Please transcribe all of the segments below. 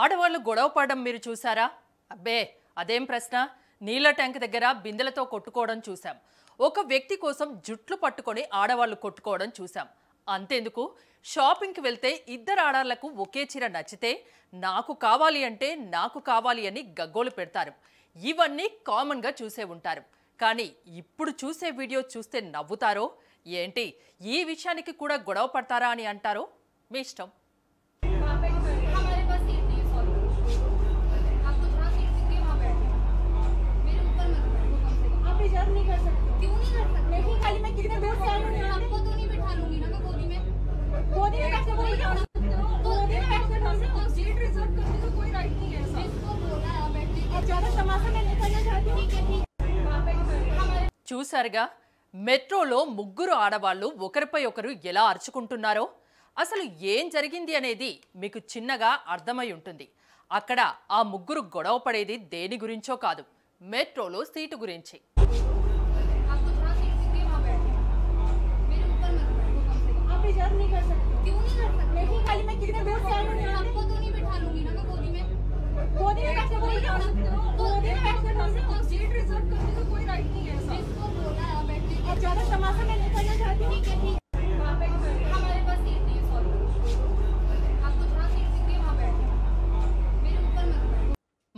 ఆడవాళ్ళు గొడవ పడడం మీరు చూసారా అబ్బే అదేం ప్రశ్న నీళ్ల ట్యాంక్ దగ్గర బిందెలతో కొట్టుకోవడం చూశాం ఒక వ్యక్తి కోసం జుట్లు పట్టుకొని ఆడవాళ్ళు కొట్టుకోవడం చూశాం అంతేందుకు షాపింగ్కి వెళ్తే ఇద్దరు ఆడాళ్లకు ఒకే చీర నచ్చితే నాకు కావాలి అంటే నాకు కావాలి అని గగ్గోలు పెడతారు ఇవన్నీ కామన్గా చూసే ఉంటారు కానీ ఇప్పుడు చూసే వీడియో చూస్తే నవ్వుతారో ఏంటి ఈ విషయానికి కూడా గొడవ పడతారా అని అంటారో మీ ఇష్టం చూశారుగా మెట్రోలో ముగ్గురు ఆడవాళ్లు ఒకరిపై ఒకరు ఎలా అరుచుకుంటున్నారో అసలు ఏం జరిగింది అనేది మీకు చిన్నగా అర్థమై ఉంటుంది అక్కడ ఆ ముగ్గురు గొడవ పడేది దేని గురించో కాదు మెట్రోలో సీటు గురించి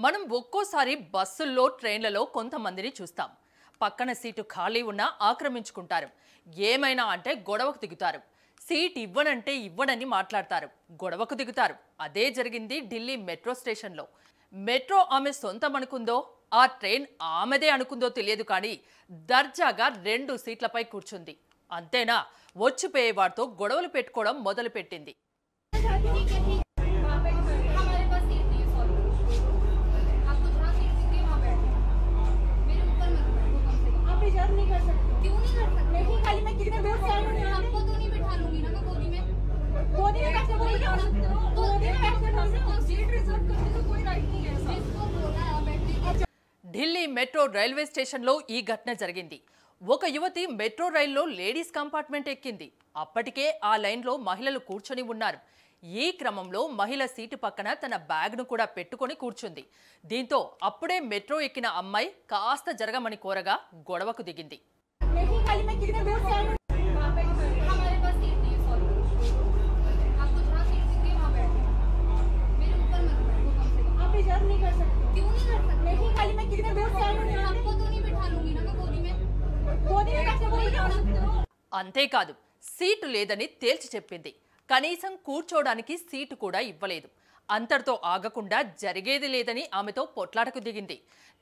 మనం ఒక్కోసారి బస్సుల్లో ట్రైన్లలో కొంతమందిని చూస్తాం పక్కన సీటు ఖాళీ ఉన్నా ఆక్రమించుకుంటారు ఏమైనా అంటే గొడవకు దిగుతారు సీట్ ఇవ్వనంటే ఇవ్వనని మాట్లాడతారు గొడవకు దిగుతారు అదే జరిగింది ఢిల్లీ మెట్రో స్టేషన్లో మెట్రో ఆమె సొంతం అనుకుందో ఆ ట్రైన్ ఆమెదే అనుకుందో తెలియదు కానీ దర్జాగా రెండు సీట్లపై కూర్చుంది అంతేనా వచ్చిపోయేవాడితో గొడవలు పెట్టుకోవడం మొదలుపెట్టింది ఢిల్లీ మెట్రో రైల్వే స్టేషన్లో ఈ ఘటన జరిగింది ఒక యువతి మెట్రో రైల్లో లేడీస్ కంపార్ట్మెంట్ ఎక్కింది అప్పటికే ఆ లైన్లో మహిళలు కూర్చొని ఉన్నారు ఈ క్రమంలో మహిళ సీటు పక్కన తన బ్యాగ్ను కూడా పెట్టుకొని కూర్చుంది దీంతో అప్పుడే మెట్రో ఎక్కిన అమ్మాయి కాస్త జరగమని కోరగా గొడవకు దిగింది అంతేకాదు సీటు లేదని తేల్చి చెప్పింది కనీసం కూర్చోడానికి సీటు కూడా ఇవ్వలేదు అంతటితో ఆగకుండా జరిగేది లేదని ఆమెతో పొట్లాటకు దిగింది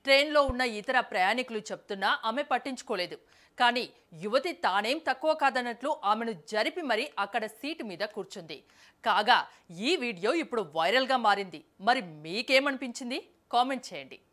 ట్రైన్లో ఉన్న ఇతర ప్రయాణికులు చెప్తున్నా ఆమె పట్టించుకోలేదు కానీ యువతి తానేం తక్కువ కాదన్నట్లు ఆమెను జరిపి మరీ అక్కడ సీటు మీద కూర్చుంది కాగా ఈ వీడియో ఇప్పుడు వైరల్గా మారింది మరి మీకేమనిపించింది కామెంట్ చేయండి